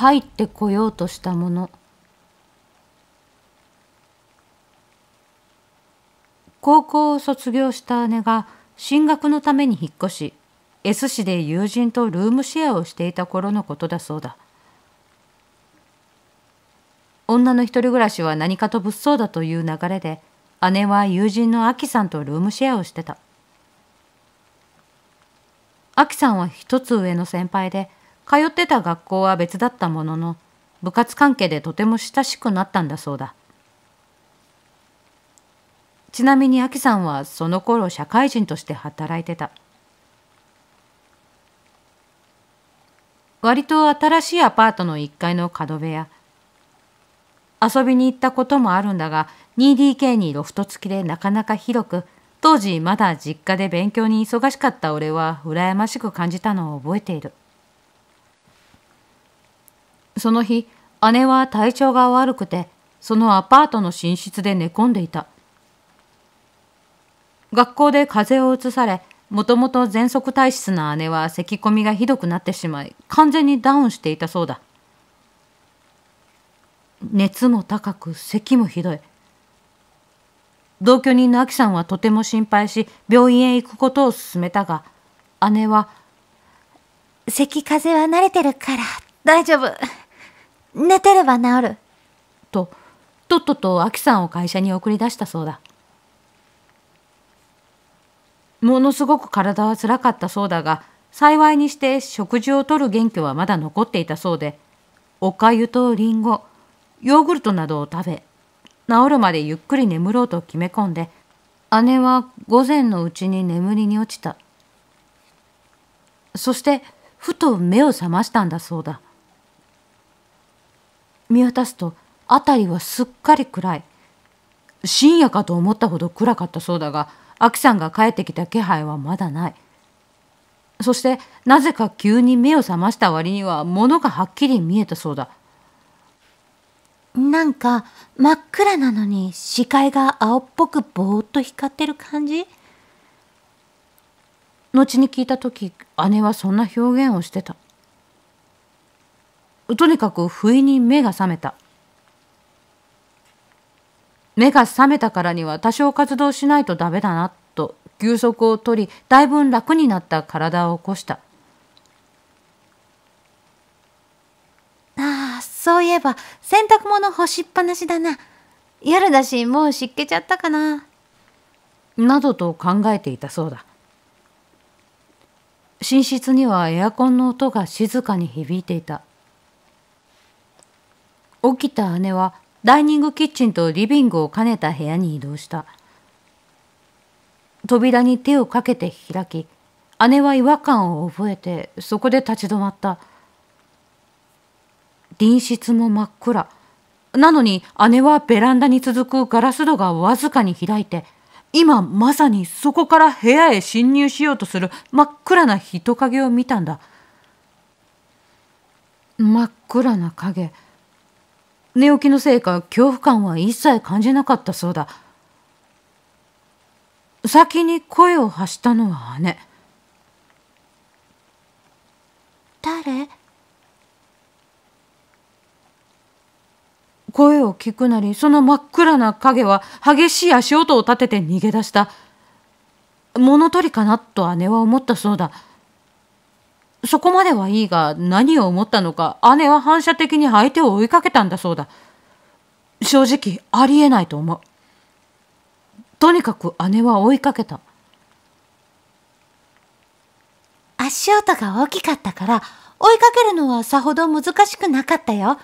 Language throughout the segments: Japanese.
入ってこようとしたもの高校を卒業した姉が進学のために引っ越し S 市で友人とルームシェアをしていた頃のことだそうだ女の一人暮らしは何かと物騒だという流れで姉は友人のアキさんとルームシェアをしてたアキさんは一つ上の先輩で通ってた学校は別だったものの部活関係でとても親しくなったんだそうだちなみにアキさんはその頃社会人として働いてた割と新しいアパートの1階の角部屋遊びに行ったこともあるんだが 2DK にロフト付きでなかなか広く当時まだ実家で勉強に忙しかった俺は羨ましく感じたのを覚えているその日、姉は体調が悪くて、そのアパートの寝室で寝込んでいた。学校で風邪をうつされ、もともと喘息体質な姉は咳込みがひどくなってしまい、完全にダウンしていたそうだ。熱も高く、咳もひどい。同居人の秋さんはとても心配し、病院へ行くことを勧めたが、姉は、咳風邪は慣れてるから大丈夫。寝てれば治る。と、とっととアキさんを会社に送り出したそうだ。ものすごく体はつらかったそうだが、幸いにして食事をとる元気はまだ残っていたそうで、おかゆとりんご、ヨーグルトなどを食べ、治るまでゆっくり眠ろうと決め込んで、姉は午前のうちに眠りに落ちた。そして、ふと目を覚ましたんだそうだ。見渡すと辺りはすっかり暗い深夜かと思ったほど暗かったそうだがアキさんが帰ってきた気配はまだないそしてなぜか急に目を覚ました割には物がはっきり見えたそうだなんか真っ暗なのに視界が青っぽくぼーっと光ってる感じ後に聞いた時姉はそんな表現をしてた。とにかく不意に目が覚めた目が覚めたからには多少活動しないとダメだなと休息を取りだいぶ楽になった体を起こしたああそういえば洗濯物干しっぱなしだな夜だしもう湿気ちゃったかななどと考えていたそうだ寝室にはエアコンの音が静かに響いていた起きた姉はダイニングキッチンとリビングを兼ねた部屋に移動した。扉に手をかけて開き、姉は違和感を覚えてそこで立ち止まった。隣室も真っ暗。なのに姉はベランダに続くガラス戸がわずかに開いて、今まさにそこから部屋へ侵入しようとする真っ暗な人影を見たんだ。真っ暗な影。寝起きのせいか恐怖感は一切感じなかったそうだ先に声を発したのは姉誰声を聞くなりその真っ暗な影は激しい足音を立てて逃げ出した物取りかなと姉は思ったそうだそこまではいいが、何を思ったのか、姉は反射的に相手を追いかけたんだそうだ。正直、ありえないと思う。とにかく姉は追いかけた。足音が大きかったから、追いかけるのはさほど難しくなかったよ。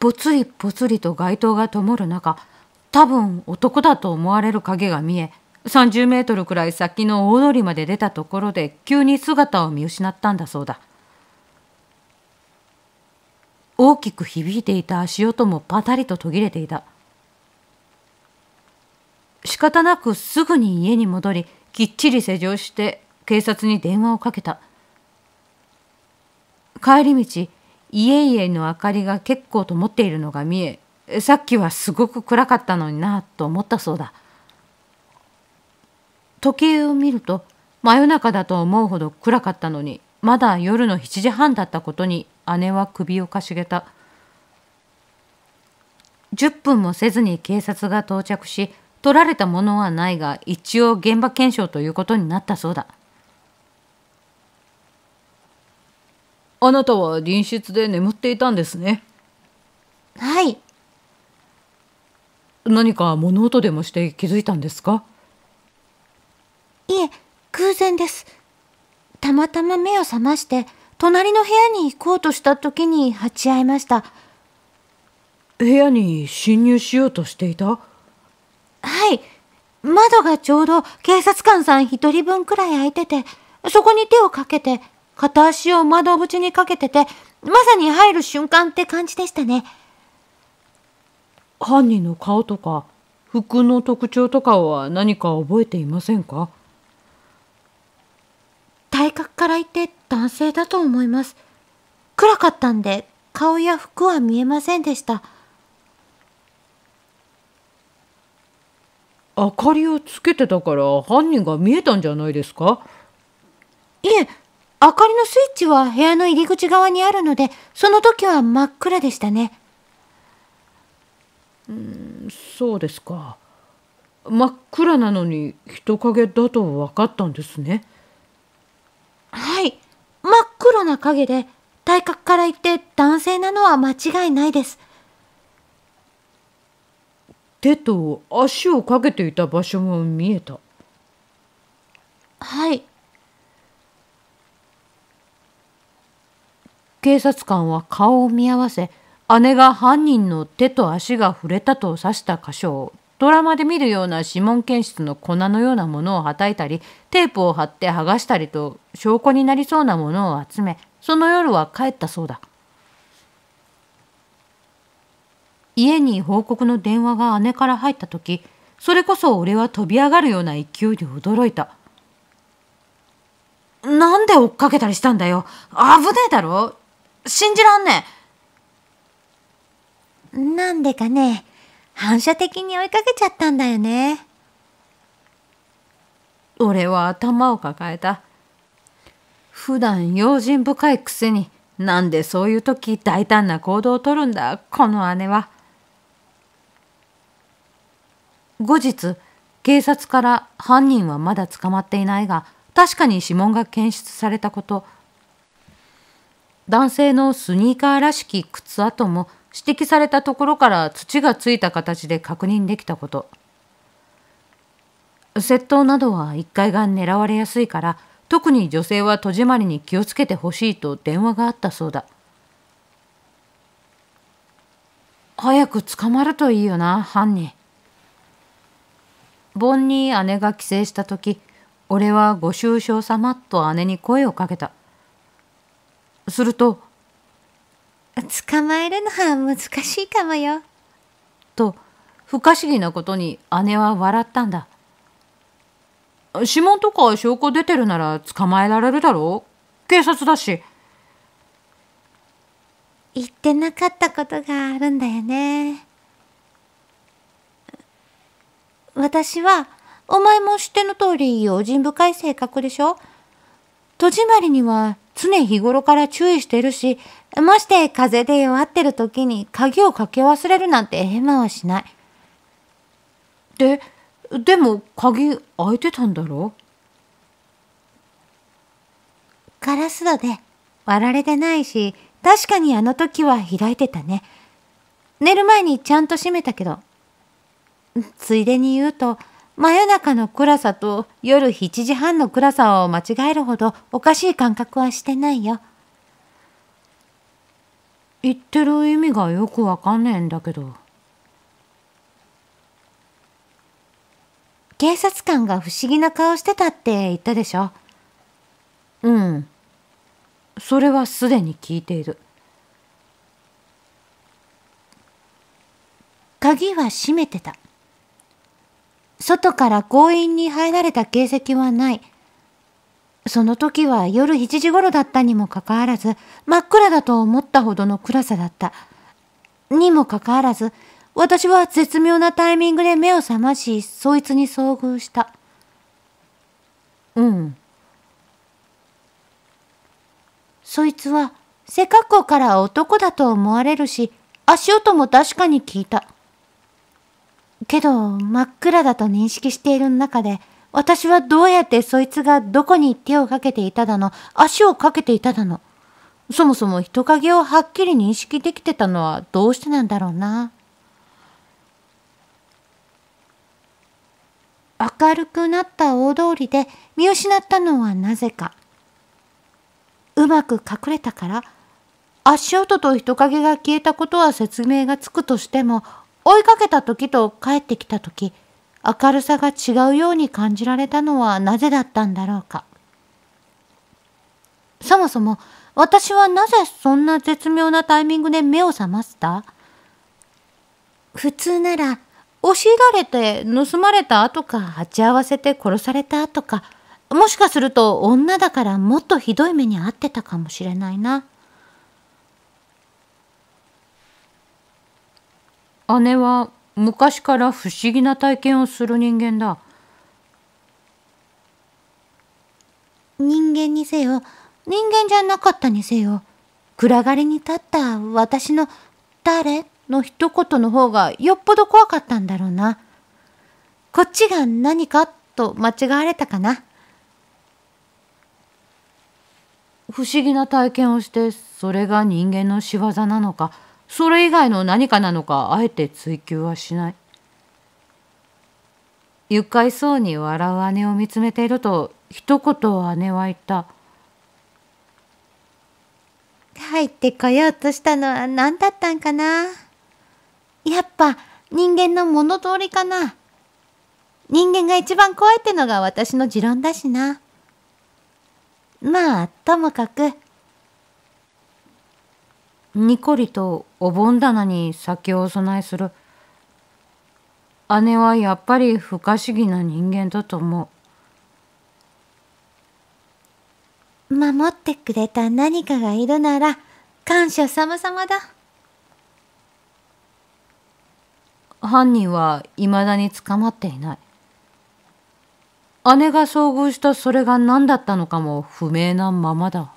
ぽつりぽつりと街灯が灯る中、多分男だと思われる影が見え、30メートルくらい先の大通りまで出たところで急に姿を見失ったんだそうだ大きく響いていた足音もパタリと途切れていた仕方なくすぐに家に戻りきっちり施錠して警察に電話をかけた帰り道家々の明かりが結構と思っているのが見えさっきはすごく暗かったのになと思ったそうだ時計を見ると真夜中だと思うほど暗かったのにまだ夜の7時半だったことに姉は首をかしげた10分もせずに警察が到着し取られたものはないが一応現場検証ということになったそうだあなたは隣室で眠っていたんですねはい何か物音でもして気づいたんですかいえ、偶然です。たまたま目を覚まして、隣の部屋に行こうとした時に鉢合いました。部屋に侵入しようとしていたはい。窓がちょうど警察官さん一人分くらい開いてて、そこに手をかけて、片足を窓縁にかけてて、まさに入る瞬間って感じでしたね。犯人の顔とか、服の特徴とかは何か覚えていませんか体格から言って男性だと思います。暗かったんで顔や服は見えませんでした。明かりをつけてたから犯人が見えたんじゃないですかいえ、明かりのスイッチは部屋の入り口側にあるので、その時は真っ暗でしたね。うん、そうですか。真っ暗なのに人影だと分かったんですね。な影で体格から言って男性なのは間違いないです。手と足をかけていた場所も見えた。はい。警察官は顔を見合わせ姉が犯人の手と足が触れたと指した箇所をドラマで見るような指紋検出の粉のようなものをはたいたりテープを貼って剥がしたりと証拠になりそうなものを集めその夜は帰ったそうだ家に報告の電話が姉から入った時それこそ俺は飛び上がるような勢いで驚いた。なんで追っかけたりしたんだよ。危ねえだろ。信じらんねえ。なんでかね、反射的に追いかけちゃったんだよね。俺は頭を抱えた。普段用心深いくせになんでそういう時大胆な行動をとるんだこの姉は。後日警察から犯人はまだ捕まっていないが確かに指紋が検出されたこと男性のスニーカーらしき靴跡も指摘されたところから土がついた形で確認できたこと窃盗などは1階が狙われやすいから特に女性は戸締まりに気をつけてほしいと電話があったそうだ早く捕まるといいよな犯人盆に姉が帰省した時俺はご愁傷様と姉に声をかけたすると捕まえるのは難しいかもよ。と不可思議なことに姉は笑ったんだ。指紋とか証拠出てるなら捕まえられるだろう警察だし。言ってなかったことがあるんだよね。私は、お前も知っての通り用心深い性格でしょ戸締まりには常日頃から注意してるし、まして風邪で弱ってる時に鍵をかけ忘れるなんてヘマはしない。で、でも鍵開いてたんだろガラス戸で割られてないし、確かにあの時は開いてたね。寝る前にちゃんと閉めたけど。ついでに言うと、真夜中の暗さと夜7時半の暗さを間違えるほどおかしい感覚はしてないよ。言ってる意味がよくわかんねえんだけど。警察官が不思議な顔してたって言ったでしょ。うん。それはすでに聞いている。鍵は閉めてた。外から公園に入られた形跡はない。その時は夜7時頃だったにもかかわらず、真っ暗だと思ったほどの暗さだった。にもかかわらず、私は絶妙なタイミングで目を覚まし、そいつに遭遇した。うん。そいつは背格好から男だと思われるし、足音も確かに聞いた。けど真っ暗だと認識している中で私はどうやってそいつがどこに手をかけていただの足をかけていただのそもそも人影をはっきり認識できてたのはどうしてなんだろうな明るくなった大通りで見失ったのはなぜかうまく隠れたから足音と人影が消えたことは説明がつくとしても追いかけた時と帰ってきた時明るさが違うように感じられたのはなぜだったんだろうかそもそも私はなぜそんな絶妙なタイミングで目を覚ました普通なら押し入られて盗まれた後か鉢合わせて殺された後かもしかすると女だからもっとひどい目に遭ってたかもしれないな。姉は昔から不思議な体験をする人間だ人間にせよ人間じゃなかったにせよ暗がりに立った私の「誰?」の一言の方がよっぽど怖かったんだろうなこっちが何かと間違われたかな不思議な体験をしてそれが人間の仕業なのかそれ以外の何かなのかあえて追求はしない愉快そうに笑う姉を見つめていると一言姉は言った入ってこようとしたのは何だったんかなやっぱ人間の物通りかな人間が一番怖いってのが私の持論だしなまあともかくにこりとお盆棚に酒をお供えする姉はやっぱり不可思議な人間だと思う守ってくれた何かがいるなら感謝様々だ犯人はいまだに捕まっていない姉が遭遇したそれが何だったのかも不明なままだ。